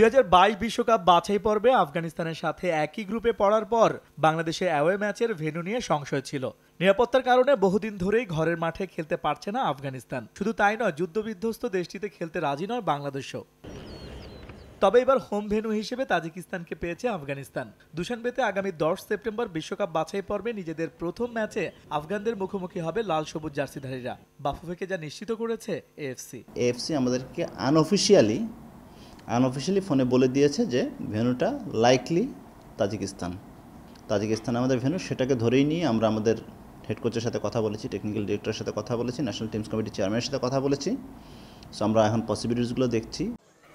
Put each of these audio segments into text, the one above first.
দুই বিশ্বকাপ বাছাই পর্বে আফগানিস্তানের সাথে একই গ্রুপে পড়ার পর বাংলাদেশের অ্যাওয়ে ম্যাচের ভেন্যু নিয়ে সংশয় ছিল নিরাপত্তার কারণে বহুদিন ধরেই ঘরের মাঠে খেলতে পারছে না আফগানিস্তান শুধু তাই নয় যুদ্ধবিধ্বস্ত দেশটিতে খেলতে রাজি নয় বাংলাদেশও তবে এবার হোম ভেন্যু হিসেবে তাজিকিস্তানকে পেয়েছে আফগানিস্তান দুশানবেতে আগামী দশ সেপ্টেম্বর বিশ্বকাপ বাছাই পর্বে নিজেদের প্রথম ম্যাচে আফগানদের মুখোমুখি হবে লাল সবুজ জার্সিধারীরা বাফুফেকে যা নিশ্চিত করেছে এফসি এফসি আমাদেরকে আনঅফিসিয়ালি আনঅফিসিয়ালি ফোনে বলে দিয়েছে যে ভেনুটা লাইকলি তাজিকিস্তান তাজিকিস্তান আমাদের ভেনু সেটাকে ধরেই নিয়ে আমরা আমাদের হেড কোচের সাথে কথা বলেছি টেকনিক্যাল ডিরেক্টরের সাথে কথা বলেছি ন্যাশনাল টিমস কমিটির চেয়ারম্যানের সাথে কথা বলেছি সো আমরা এখন পসিবিলিটিসগুলো দেখছি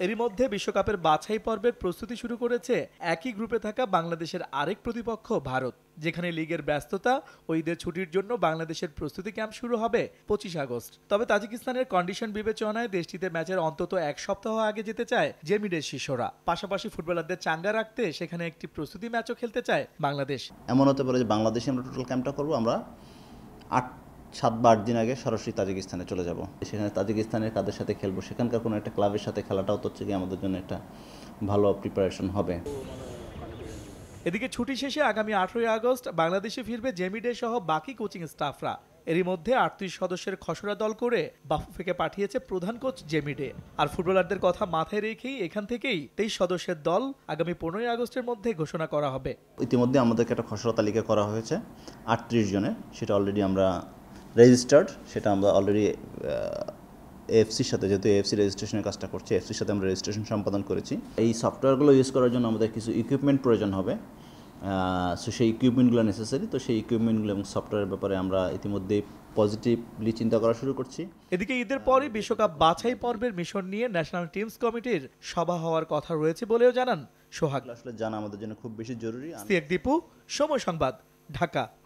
এরই মধ্যে বিশ্বকাপের বাছাই পর্বের প্রস্তুতি শুরু করেছে একই গ্রুপে থাকা বাংলাদেশের আরেক প্রতিপক্ষ ভারত যেখানে লিগের ব্যস্ততা ও ঈদের ছুটির জন্য বাংলাদেশের প্রস্তুতি ক্যাম্প শুরু হবে পঁচিশ আগস্ট তবে তাজিকিস্তানের কন্ডিশন বিবেচনায় দেশটিতে ম্যাচের অন্তত এক সপ্তাহ আগে যেতে চায় জেমিডের শিষ্যরা পাশাপাশি ফুটবলারদের চাঙ্গা রাখতে সেখানে একটি প্রস্তুতি ম্যাচও খেলতে চায় বাংলাদেশ এমন হতে পারে যে বাংলাদেশে আমরা টোটাল ক্যাম্পটা করবো আমরা আট সাত বা আট দিন আগে সরাসরি তাজিকিস্তানে চলে যাব সেখানে তাজিকিস্তানের কাদের সাথে খেলবো সেখানকার কোনো একটা ক্লাবের সাথে খেলাটাও তো হচ্ছে কি আমাদের জন্য একটা ভালো প্রিপারেশন হবে এদিকে ছুটি শেষে আগামী আঠেরোই আগস্ট বাংলাদেশে ফিরবে জেমিডে সহ বাকি কোচিং স্টাফরা এরই মধ্যে আটত্রিশ সদস্যের খসড়া দল করে ফেকে পাঠিয়েছে প্রধান কোচ জেমিডে আর ফুটবলারদের কথা মাথায় রেখেই এখান থেকেই তেইশ সদস্যের দল আগামী পনেরোই আগস্টের মধ্যে ঘোষণা করা হবে ইতিমধ্যে আমাদেরকে একটা খসড়া তালিকা করা হয়েছে আটত্রিশ জনের সেটা অলরেডি আমরা রেজিস্টার্ড সেটা আমরা অলরেডি এফসির সাথে যেহেতু এফসি রেজিস্ট্রেশনের কাজটা করছি এফসির সাথে আমরা রেজিস্ট্রেশন সম্পাদন করেছি এই সফটওয়্যারগুলো ইউজ করার জন্য আমাদের কিছু ইকুইপমেন্ট প্রয়োজন হবে সো সেই ইকুইপমেন্টগুলো নেসেসারি তো সেই ইকুইপমেন্টগুলো এবং সফটওয়্যারের ব্যাপারে আমরা ইতিমধ্যেই পজিটিভলি চিন্তা করা শুরু করছি এদিকে ঈদের পরে বিশ্বকাপ বাছাই পর্বের মিশন নিয়ে ন্যাশনাল টিমস কমিটির সভা হওয়ার কথা রয়েছে বলেও জানান সোহাগ আসলে জানা আমাদের জন্য খুব বেশি জরুরি সিএক দীপু সময় সংবাদ ঢাকা